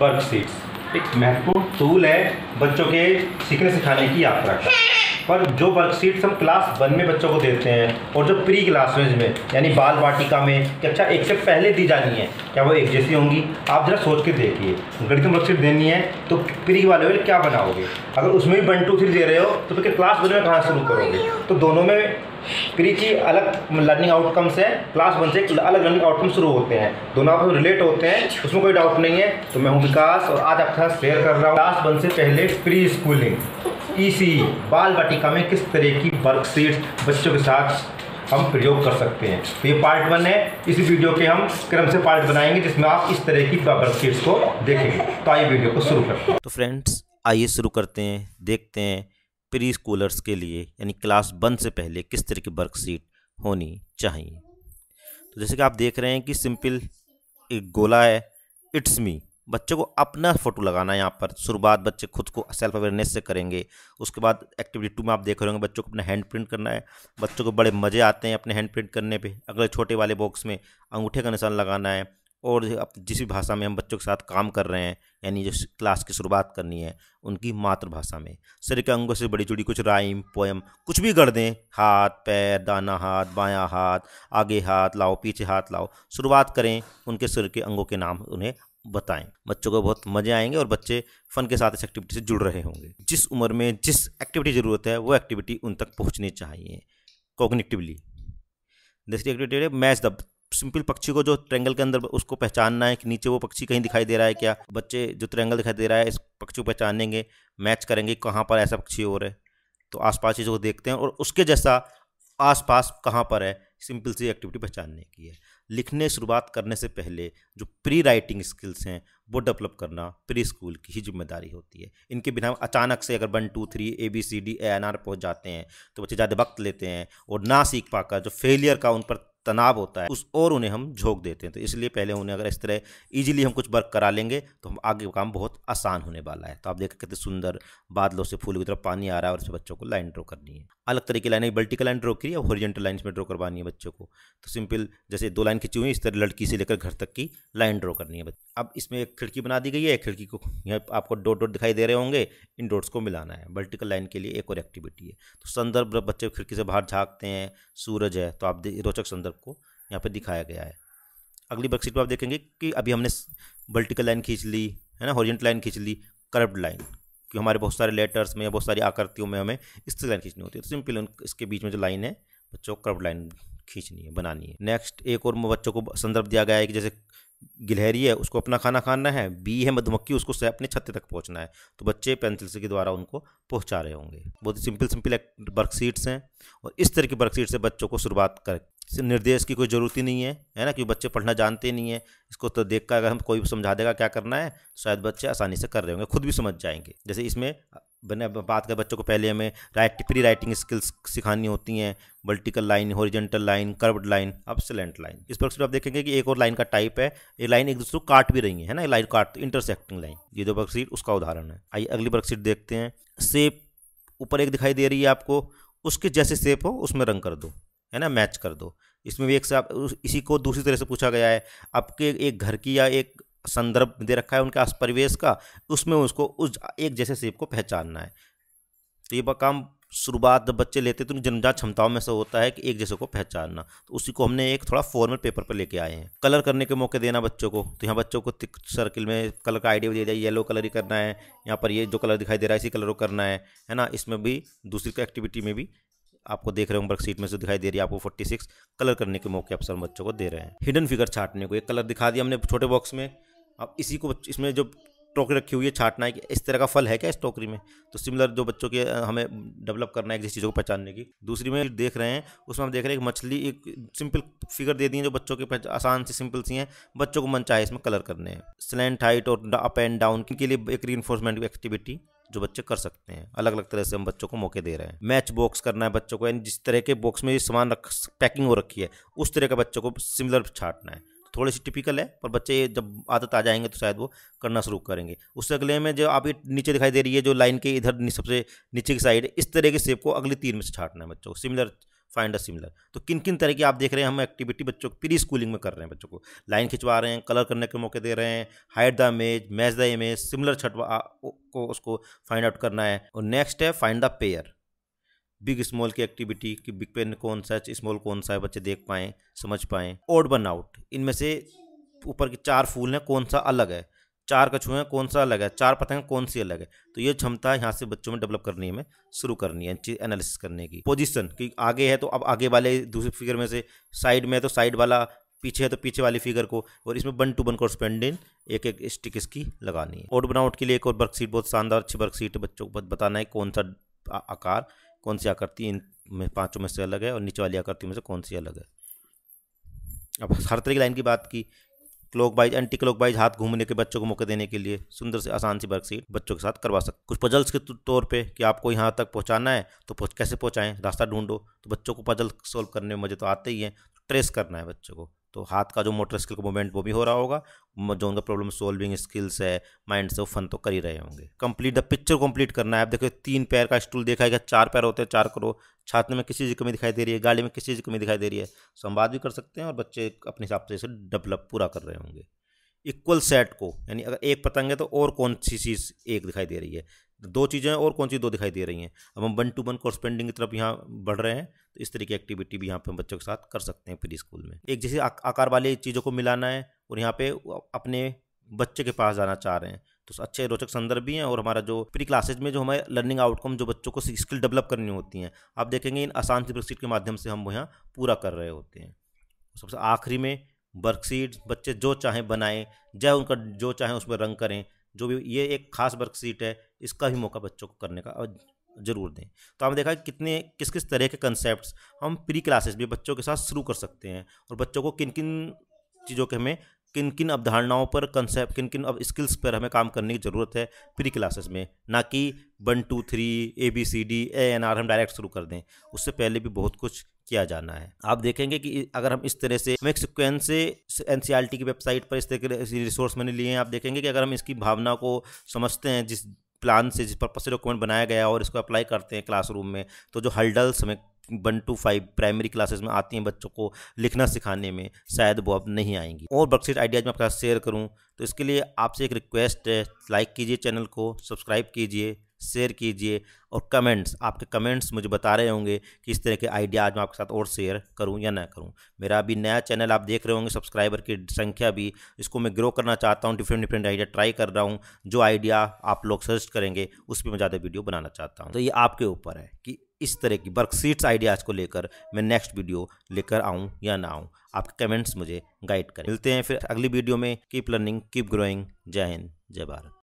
worksheets एक महत्वपूर्ण tool है बच्चों के सीखने सिखाने की यात्रा का पर जो वर्कशीट्स हम क्लास वन में बच्चों को देते हैं और जो प्री क्लासेज में यानी बाल वाटिका में कक्षा अच्छा एक से पहले दी जानी है क्या वो एक जैसी होंगी आप ज़रा सोच के देखिए गणित में वर्कशीट देनी है तो प्री वाले में क्या बनाओगे अगर उसमें भी वन टू थ्री दे रहे हो तो फिर क्लास वन में कहाँ शुरू करोगे तो दोनों में क्रीची अलग लर्निंग आउटकम्स है क्लास वन से अलग लर्निंग आउटकम शुरू होते हैं दोनों आपस में रिलेट होते हैं उसमें कोई डाउट नहीं है तो मैं हूँ विकास और आज आपके साथ शेयर कर रहा हूँ क्लास वन से पहले प्री स्कूलिंग ई बाल वाटिका में किस तरह की वर्कशीट बच्चों के साथ हम प्रयोग कर सकते हैं तो ये पार्ट वन है इस वीडियो के हम क्रम से पार्ट बनाएंगे जिसमें आप इस तरह की वर्कशीट्स को देखेंगे तो आइए वीडियो को शुरू करते हैं तो फ्रेंड्स आइए शुरू करते हैं देखते हैं प्री स्कूलर्स के लिए यानी क्लास वन से पहले किस तरह की वर्कशीट होनी चाहिए तो जैसे कि आप देख रहे हैं कि सिंपल एक गोला है इट्स मी बच्चे को अपना फ़ोटो लगाना है यहाँ पर शुरुआत बच्चे खुद को सेल्फ अवेयरनेस से करेंगे उसके बाद एक्टिविटी टू में आप देख रहे होंगे बच्चों को अपना हैंड प्रिंट करना है बच्चों को बड़े मज़े आते हैं अपने हैंड प्रिंट करने पे अगले छोटे वाले बॉक्स में अंगूठे का निशान लगाना है और जिस भी भाषा में हम बच्चों के साथ काम कर रहे हैं यानी जो क्लास की शुरुआत करनी है उनकी मातृभाषा में शरीर के अंगों से बड़ी जुड़ी कुछ राइम पोएम कुछ भी गढ़ दें हाथ पैर दाना हाथ बायां हाथ आगे हाथ लाओ पीछे हाथ लाओ शुरुआत करें उनके शरीर के अंगों के नाम उन्हें बताएं बच्चों को बहुत मजे आएंगे और बच्चे फन के साथ इस एक्टिविटी से जुड़ रहे होंगे जिस उम्र में जिस एक्टिविटी ज़रूरत है वो एक्टिविटी उन तक पहुँचनी चाहिए कॉग्निटिवली दूसरी एक्टिविटी है मैच द सिंपल पक्षी को जो ट्रेंगल के अंदर उसको पहचानना है कि नीचे वो पक्षी कहीं दिखाई दे रहा है क्या बच्चे जो ट्रेंगल दिखाई दे रहा है इस पक्षी को पहचानेंगे मैच करेंगे कहाँ पर ऐसा पक्षी हो रहा है तो आसपास चीज़ों को देखते हैं और उसके जैसा आसपास कहाँ पर है सिंपल सी एक्टिविटी पहचानने की है लिखने शुरुआत करने से पहले जो प्री राइटिंग स्किल्स हैं वो डेवलप करना प्री स्कूल की ही जिम्मेदारी होती है इनके बिना अचानक से अगर one two three A B C D A N R पहुँच जाते हैं तो बच्चे ज़्यादा वक्त लेते हैं और ना सीख पाकर जो फेलियर का उन पर तनाव होता है उस और उन्हें हम झोंक देते हैं तो इसलिए पहले उन्हें अगर इस तरह ईजिली हम कुछ वर्क करा लेंगे तो हम आगे काम बहुत आसान होने वाला है तो आप देखें कितने सुंदर बादलों से फूल की तरफ पानी आ रहा है और इसमें बच्चों को लाइन ड्रॉ करनी है अलग तरीके की लाइन वर्टिकल लाइन ड्रॉ करिए और हॉरिजेंटल लाइन में ड्रॉ करवानी है बच्चों को तो सिंपल जैसे दो लाइन खींची हुई इस तरह लड़की से लेकर घर तक की लाइन ड्रॉ करनी है अब इसमें एक खिड़की बना दी गई है खिड़की को यहाँ आपको डॉट डॉट दिखाई दे रहे होंगे इन डॉट्स को मिलाना है बल्टिकल लाइन के लिए एक और एक्टिविटी है तो संदर्भ बच्चे खिड़की से बाहर झाँकते हैं सूरज है तो आप रोचक संदर्भ कर्व यहाँ पर दिखाया गया है अगली वर्कशीट पर आप देखेंगे कि अभी हमने वर्टिकल लाइन खींच ली है ना हॉरिजेंटल लाइन खींच ली कर्व्ड लाइन कि हमारे बहुत सारे लेटर्स में या बहुत सारी आकृतियों में हमें इस तरह लाइन खींचनी होती है तो सिंपल इसके बीच में जो लाइन है बच्चों को कर्व लाइन खींचनी है बनानी है नेक्स्ट एक और बच्चों को संदर्भ दिया गया है कि जैसे गिलहरी है उसको अपना खाना खाना है बी है मधुमक्खी उसको अपने छत्ते तक पहुंचना है तो बच्चे पेंसिल से के द्वारा उनको पहुंचा रहे होंगे बहुत ही सिंपल सिंपल वर्कशीट्स हैं और इस तरह की वर्कशीट से बच्चों को शुरुआत कर निर्देश की कोई ज़रूरत ही नहीं है है ना कि बच्चे पढ़ना जानते नहीं है इसको तो देख कर अगर हम कोई समझा देगा क्या करना है तो शायद बच्चे आसानी से कर रहे होंगे खुद भी समझ जाएंगे जैसे इसमें बने बात कर बच्चों को पहले हमें राइट प्री राइटिंग स्किल्स सिखानी होती हैं vertical line horizontal line curved line अब सिलेंट लाइन इस पर आप देखेंगे कि एक और लाइन का टाइप है ये लाइन एक दूसरे को काट भी रही है ना लाइन काट इंटरसेक्टिंग लाइन ये जो वर्कशीट उसका उदाहरण है आइए अगली वर्कशीट देखते हैं सेप ऊपर एक दिखाई दे रही है आपको उसके जैसे सेप हो उसमें रंग कर दो है ना मैच कर दो इसमें भी एक से आप इसी को दूसरी तरह से पूछा गया है आपके एक घर की या एक संदर्भ दे रखा है उनके आस परिवेश का उसमें उसको उस एक जैसे सेब को पहचानना है तो ये काम शुरुआत जब बच्चे लेते तो जन्मजात क्षमताओं में से होता है कि एक जैसे को पहचानना तो उसी को हमने एक थोड़ा फॉर्मल पेपर पर लेके आए हैं कलर करने के मौके देना बच्चों को तो यहाँ बच्चों को सर्किल में कलर का आइडिया दिया जाए येलो कलर ही करना है यहाँ पर ये जो कलर दिखाई दे रहा है इसी कलर को करना है है ना इसमें भी दूसरी एक्टिविटी में भी आपको देख रहे हो वर्कशीट में से दिखाई दे रही है आपको फोर्टी सिक्स कलर करने के मौके अवसर बच्चों को दे रहे हैं हिडन फिगर छाटने को एक कलर दिखा दिया हमने छोटे बॉक्स में अब इसी को इसमें जो टोकरी रखी हुई है छाटना है कि इस तरह का फल है क्या इस टोकरी में तो सिमिलर जो बच्चों के हमें डेवलप करना है जिस चीज़ों को पहचानने की दूसरी में देख रहे हैं उसमें हम देख रहे हैं एक मछली एक सिंपल फिगर दे दी है जो बच्चों के आसान सी सिंपल सी हैं बच्चों को मन चाहे इसमें कलर करने हैं स्लेंट हाइट और अप एंड डाउन के लिए एक री एक्टिविटी जो बच्चे कर सकते हैं अलग अलग तरह से हम बच्चों को मौके दे रहे हैं मैच बॉक्स करना है बच्चों को यानी जिस तरह के बॉक्स में ये सामान रख पैकिंग हो रखी है उस तरह का बच्चों को सिमिलर छाटना है थोड़ी सी टिपिकल है पर बच्चे जब आदत आ जाएंगे तो शायद वो करना शुरू करेंगे उससे अगले में जो आप ये नीचे दिखाई दे रही है जो लाइन के इधर सबसे नीचे की साइड इस तरह के सेप को अगले तीन में से छाटना है बच्चों को सिमिलर फाइंड अ सिमिलर तो किन किन तरह की आप देख रहे हैं हम एक्टिविटी बच्चों को प्री स्कूलिंग में कर रहे हैं बच्चों को लाइन खिंचवा रहे हैं कलर करने के मौके दे रहे हैं height the image match the image similar छटवा को उसको फाइंड आउट करना है और नेक्स्ट है find the pair big small की एक्टिविटी कि बिग पेन कौन सा है स्मॉल कौन सा है बच्चे देख पाएँ समझ पाएँ ओड बन आउट इनमें से ऊपर के चार फूल हैं कौन सा अलग है चार कछुए हैं कौन सा अलग है चार पतंग कौन सी अलग है तो ये क्षमता यहाँ से बच्चों में डेवलप करनी है हमें शुरू करनी है एनालिसिस करने की पोजीशन कि आगे है तो अब आगे वाले दूसरे फिगर में से साइड में है तो साइड वाला पीछे है तो पीछे वाली फिगर को और इसमें वन टू वन कॉरस्पेंडिंग एक एक स्टिक इसकी लगानी है और बनाउट के लिए एक और वर्कशीट बहुत शानदार अच्छी वर्कशीट है बच्चों को बताना है कौन सा आकार कौन सी आकृति इन में पाँचों में से अलग है और नीचे वाली आकृति में से कौन सी अलग है अब हर तरह की लाइन की बात की clockwise anticlockwise हाथ घूमने के बच्चों को मौके देने के लिए सुंदर से आसान सी वर्कशीट बच्चों के साथ करवा सकते कुछ पजल्स के तौर पे कि आपको यहाँ तक पहुँचाना है तो पहुँच कैसे पहुँचाएं रास्ता ढूंढो तो बच्चों को पजल सॉल्व करने में मजे तो आते ही हैं ट्रेस करना है बच्चों को तो हाथ का जो मोटर स्किल का मूवमेंट वो भी हो रहा होगा जो उनका प्रॉब्लम सॉल्विंग स्किल्स है माइंड से वो फन तो कर ही रहे होंगे कंप्लीट द पिक्चर कंप्लीट करना है आप देखो तीन पैर का स्टूल देखा गया चार पैर होते हैं चार करो छात्र में किसी चीज़ कमी दिखाई दे रही है गाड़ी में किसी चीज़ कमी दिखाई दे रही है संवाद भी कर सकते हैं और बच्चे अपने हिसाब से इसे डेवलप पूरा कर रहे होंगे इक्वल सेट को यानी अगर एक पतंग है तो और कौन सी चीज़ एक दिखाई दे रही है दो चीज़ें और कौन सी दो दिखाई दे रही हैं अब हम one to one course pending की तरफ यहाँ बढ़ रहे हैं तो इस तरह की एक्टिविटी भी यहाँ पे हम बच्चों के साथ कर सकते हैं प्री स्कूल में एक जैसे आकार वाली चीज़ों को मिलाना है और यहाँ पे अपने बच्चे के पास जाना चाह रहे हैं तो अच्छे रोचक संदर्भ भी हैं और हमारा जो प्री क्लासेज में जो हमारे लर्निंग आउटकम जो बच्चों को स्किल डेवलप करनी होती हैं आप देखेंगे इन आसान सी वर्कशीट के माध्यम से हम वो यहाँ पूरा कर रहे होते हैं सबसे आखिरी में वर्कशीट बच्चे जो चाहें बनाएं जय उनका जो चाहें उसमें रंग करें जो भी ये एक खास वर्कशीट है इसका भी मौका बच्चों को करने का ज़रूर दें तो हमने देखा कितने किस किस तरह के कंसेप्ट हम प्री क्लासेस भी बच्चों के साथ शुरू कर सकते हैं और बच्चों को किन किन चीज़ों के हमें किन किन अवधारणाओं पर कंसेप्ट किन किन स्किल्स पर हमें काम करने की ज़रूरत है प्री क्लासेस में ना कि one two three A B C D A N R हम डायरेक्ट शुरू कर दें उससे पहले भी बहुत कुछ किया जाना है आप देखेंगे कि अगर हम इस तरह से हम एक सिक्वेंस से एन e की वेबसाइट पर इस तरह के रिसोर्स मैंने लिए हैं आप देखेंगे कि अगर हम इसकी भावना को समझते हैं जिस प्लान से जिस पर्पज से डॉक्यूमेंट बनाया गया और इसको अप्लाई करते हैं क्लासरूम में तो जो हल्डल्स हमें one to five primary classes में आती हैं बच्चों को लिखना सिखाने में शायद वो अब नहीं आएंगी और बक्सिट आइडियाज़ मैं आपके साथ शेयर करूँ तो इसके लिए आपसे एक रिक्वेस्ट है लाइक कीजिए चैनल को सब्सक्राइब कीजिए शेयर कीजिए और कमेंट्स आपके कमेंट्स मुझे बता रहे होंगे कि इस तरह के आइडिया आज मैं आपके साथ और शेयर करूं या ना करूं मेरा अभी नया चैनल आप देख रहे होंगे सब्सक्राइबर की संख्या भी इसको मैं ग्रो करना चाहता हूं डिफरेंट डिफरेंट आइडिया ट्राई कर रहा हूं जो आइडिया आप लोग सजेस्ट करेंगे उस पर मैं ज़्यादा वीडियो बनाना चाहता हूँ तो ये आपके ऊपर है कि इस तरह की वर्कशीट्स आइडियाज़ को लेकर मैं नेक्स्ट वीडियो लेकर आऊँ या ना आऊँ आपके कमेंट्स मुझे गाइड करें मिलते हैं फिर अगली वीडियो में कीप लर्निंग कीप ग्रोइंग जय हिंद जय भारत